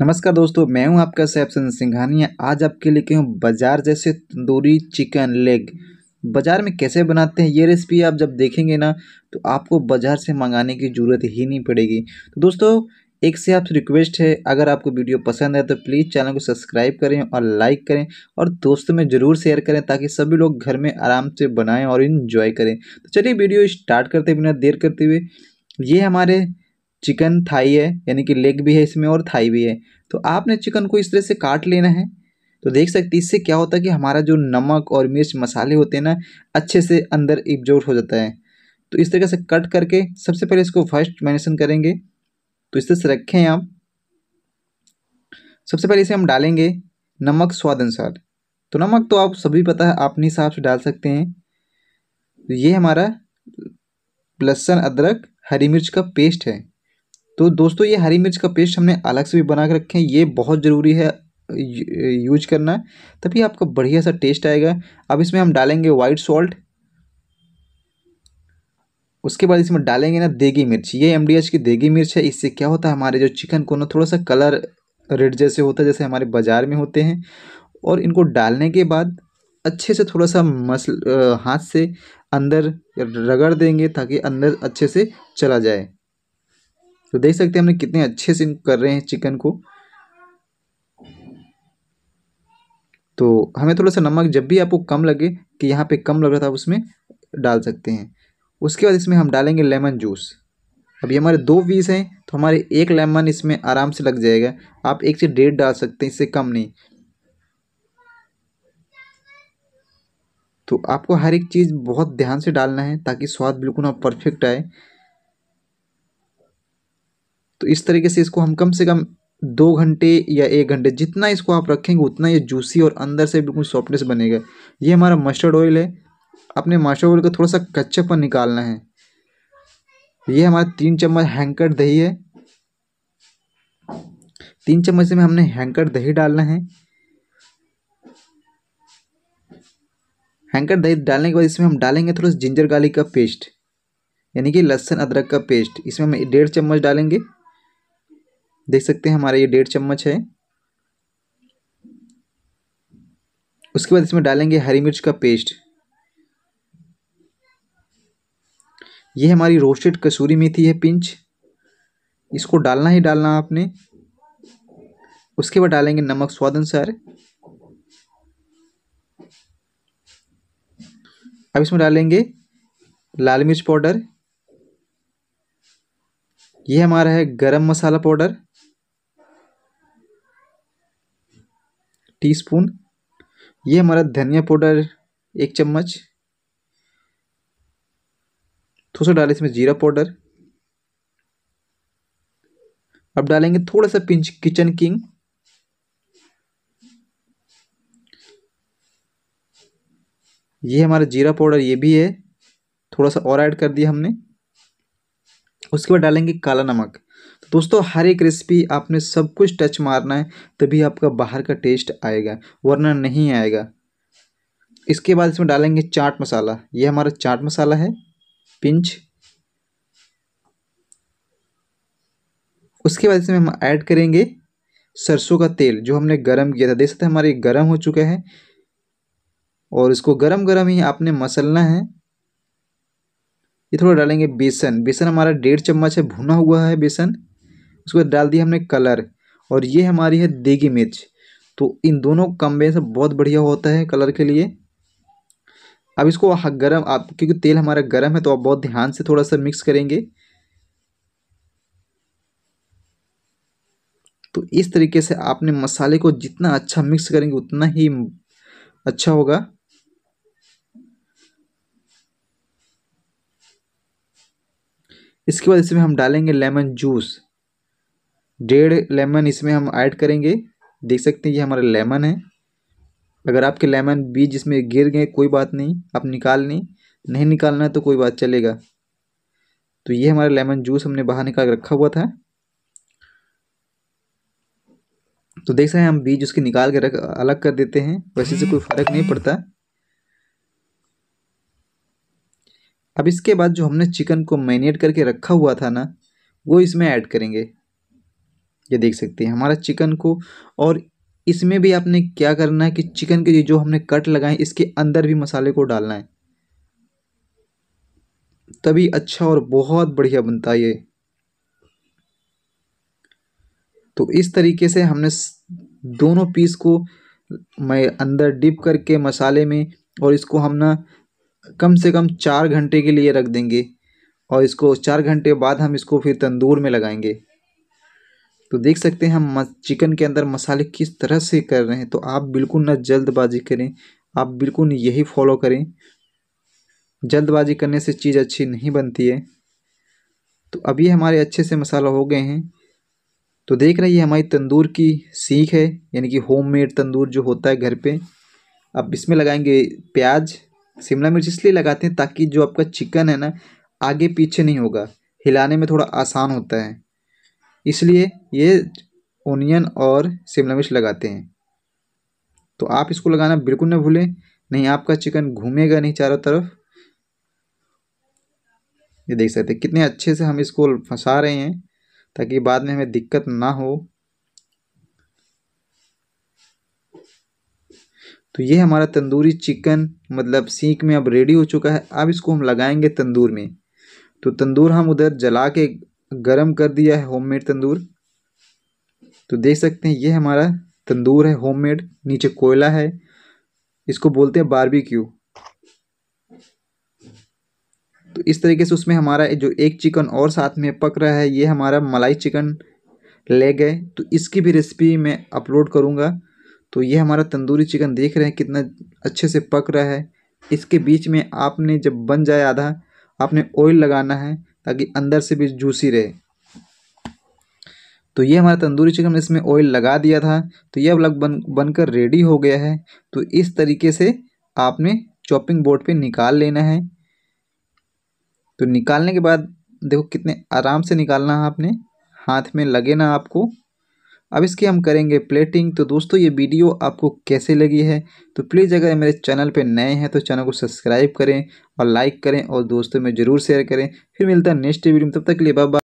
नमस्कार दोस्तों मैं हूं आपका सैपसन सिंघानिया आज आपके लेके क्यों बाजार जैसे तंदूरी चिकन लेग बाज़ार में कैसे बनाते हैं ये रेसिपी आप जब देखेंगे ना तो आपको बाज़ार से मंगाने की ज़रूरत ही नहीं पड़ेगी तो दोस्तों एक से आपसे रिक्वेस्ट है अगर आपको वीडियो पसंद है तो प्लीज़ चैनल को सब्सक्राइब करें और लाइक करें और दोस्तों में ज़रूर शेयर करें ताकि सभी लोग घर में आराम से बनाएं और इन्जॉय करें तो चलिए वीडियो स्टार्ट करते बिना देर करते हुए ये हमारे चिकन थाई है यानी कि लेग भी है इसमें और थाई भी है तो आपने चिकन को इस तरह से काट लेना है तो देख सकते इससे क्या होता है कि हमारा जो नमक और मिर्च मसाले होते हैं ना अच्छे से अंदर एब्जॉर्व हो जाता है तो इस तरीके से कट करके सबसे पहले इसको फर्स्ट मैनेशन करेंगे तो इस तरह से रखें आप सबसे पहले इसे हम डालेंगे नमक स्वाद अनुसार तो नमक तो आप सभी पता है अपने हिसाब से डाल सकते हैं ये हमारा लहसुन अदरक हरी मिर्च का पेस्ट है तो दोस्तों ये हरी मिर्च का पेस्ट हमने अलग से भी बना के हैं ये बहुत ज़रूरी है यूज करना तभी आपका बढ़िया सा टेस्ट आएगा अब इसमें हम डालेंगे वाइट सॉल्ट उसके बाद इसमें डालेंगे ना देगी मिर्च ये एम की देगी मिर्च है इससे क्या होता है हमारे जो चिकन को ना थोड़ा सा कलर रेड जैसे होता है जैसे हमारे बाज़ार में होते हैं और इनको डालने के बाद अच्छे से थोड़ा सा मसल हाथ से अंदर रगड़ देंगे ताकि अंदर अच्छे से चला जाए तो देख सकते हैं हमने कितने अच्छे से कर रहे हैं चिकन को तो हमें थोड़ा सा नमक जब भी आपको कम लगे कि यहाँ पे कम लग रहा था उसमें डाल सकते हैं उसके बाद इसमें हम डालेंगे लेमन जूस अब ये हमारे दो पीस हैं तो हमारे एक लेमन इसमें आराम से लग जाएगा आप एक से डेढ़ डाल सकते हैं इससे कम नहीं तो आपको हर एक चीज़ बहुत ध्यान से डालना है ताकि स्वाद बिल्कुल ना परफेक्ट आए तो इस तरीके से इसको हम कम से कम दो घंटे या एक घंटे जितना इसको आप रखेंगे उतना ये जूसी और अंदर से बिल्कुल सॉफ्टनेस बनेगा ये हमारा मस्टर्ड ऑयल है अपने मस्टर्ड ऑयल का थोड़ा सा कच्चापन निकालना है ये हमारा तीन चम्मच हैंकर दही है तीन चम्मच में हमने हैंकर दही डालना है हैंकर दही डालने के बाद इसमें हम डालेंगे थोड़ा सा जिंजर गार्लिक का पेस्ट यानी कि लहसन अदरक का पेस्ट इसमें हम डेढ़ चम्मच डालेंगे देख सकते हैं हमारा ये डेढ़ चम्मच है उसके बाद इसमें डालेंगे हरी मिर्च का पेस्ट ये हमारी रोस्टेड कसूरी मेथी है पिंच इसको डालना ही डालना आपने उसके बाद डालेंगे नमक स्वाद अनुसार अब इसमें डालेंगे लाल मिर्च पाउडर ये हमारा है गरम मसाला पाउडर टीस्पून ये हमारा धनिया पाउडर एक चम्मच थोड़ा सा डाले इसमें जीरा पाउडर अब डालेंगे थोड़ा सा पिंच किचन किंग ये हमारा जीरा पाउडर ये भी है थोड़ा सा और ऐड कर दिया हमने उसके बाद डालेंगे काला नमक दोस्तों हर एक रेसिपी आपने सब कुछ टच मारना है तभी आपका बाहर का टेस्ट आएगा वरना नहीं आएगा इसके बाद इसमें डालेंगे चाट मसाला ये हमारा चाट मसाला है पिंच उसके बाद इसमें हम ऐड करेंगे सरसों का तेल जो हमने गरम किया था देख सकते हैं हमारे गरम हो चुके हैं और इसको गरम गरम ही आपने मसलना है ये थोड़ा डालेंगे बेसन बेसन हमारा डेढ़ चम्मच है भुना हुआ है बेसन उसके बाद डाल दिया हमने कलर और ये हमारी है देगी मिर्च तो इन दोनों से बहुत बढ़िया होता है कलर के लिए अब इसको गर्म आप क्योंकि तेल हमारा गर्म है तो आप बहुत ध्यान से थोड़ा सा मिक्स करेंगे तो इस तरीके से आपने मसाले को जितना अच्छा मिक्स करेंगे उतना ही अच्छा होगा इसके बाद इसमें हम डालेंगे लेमन जूस डेढ़ लेमन इसमें हम ऐड करेंगे देख सकते हैं ये हमारा लेमन है अगर आपके लेमन बीज इसमें गिर गए कोई बात नहीं आप निकाल लें नहीं निकालना तो कोई बात चलेगा तो ये हमारा लेमन जूस हमने बाहर निकाल रखा हुआ था तो देख सकते हैं हम बीज उसके निकाल के रख अलग कर देते हैं वैसे से कोई फ़र्क नहीं पड़ता अब इसके बाद जो हमने चिकन को मैरिनेट करके रखा हुआ था ना वो इसमें ऐड करेंगे ये देख सकते हैं हमारा चिकन को और इसमें भी आपने क्या करना है कि चिकन के जो हमने कट लगाए इसके अंदर भी मसाले को डालना है तभी अच्छा और बहुत बढ़िया बनता है ये तो इस तरीके से हमने दोनों पीस को मैं अंदर डिप करके मसाले में और इसको हम ना कम से कम चार घंटे के लिए रख देंगे और इसको चार घंटे बाद हम इसको फिर तंदूर में लगाएंगे तो देख सकते हैं हम चिकन के अंदर मसाले किस तरह से कर रहे हैं तो आप बिल्कुल ना जल्दबाजी करें आप बिल्कुल यही फॉलो करें जल्दबाजी करने से चीज़ अच्छी नहीं बनती है तो अभी हमारे अच्छे से मसाला हो गए हैं तो देख रहे हैं हमारी तंदूर की सीख है यानी कि होममेड तंदूर जो होता है घर पे अब इसमें लगाएंगे प्याज शिमला मिर्च इसलिए लगाते हैं ताकि जो आपका चिकन है ना आगे पीछे नहीं होगा हिलाने में थोड़ा आसान होता है इसलिए ये ओनियन और शिमला मिर्च लगाते हैं तो आप इसको लगाना बिल्कुल ना भूलें नहीं आपका चिकन घूमेगा नहीं चारों तरफ ये देख सकते हैं कितने अच्छे से हम इसको फंसा रहे हैं ताकि बाद में हमें दिक्कत ना हो तो ये हमारा तंदूरी चिकन मतलब सीख में अब रेडी हो चुका है अब इसको हम लगाएंगे तंदूर में तो तंदूर हम उधर जला के गर्म कर दिया है होममेड तंदूर तो देख सकते हैं ये हमारा तंदूर है होममेड नीचे कोयला है इसको बोलते हैं बारबेक्यू तो इस तरीके से उसमें हमारा जो एक चिकन और साथ में पक रहा है ये हमारा मलाई चिकन ले गए तो इसकी भी रेसिपी मैं अपलोड करूँगा तो ये हमारा तंदूरी चिकन देख रहे हैं कितना अच्छे से पक रहा है इसके बीच में आपने जब बन जाए आधा आपने ऑयल लगाना है ताकि अंदर से भी जूसी रहे तो ये हमारा तंदूरी चिकन इसमें ऑयल लगा दिया था तो ये अब लग बन बनकर रेडी हो गया है तो इस तरीके से आपने चॉपिंग बोर्ड पे निकाल लेना है तो निकालने के बाद देखो कितने आराम से निकालना है आपने हाथ में लगे ना आपको अब इसकी हम करेंगे प्लेटिंग तो दोस्तों ये वीडियो आपको कैसे लगी है तो प्लीज़ अगर मेरे चैनल पे नए हैं तो चैनल को सब्सक्राइब करें और लाइक करें और दोस्तों में ज़रूर शेयर करें फिर मिलता है नेक्स्ट वीडियो में तब तक के लिए बाय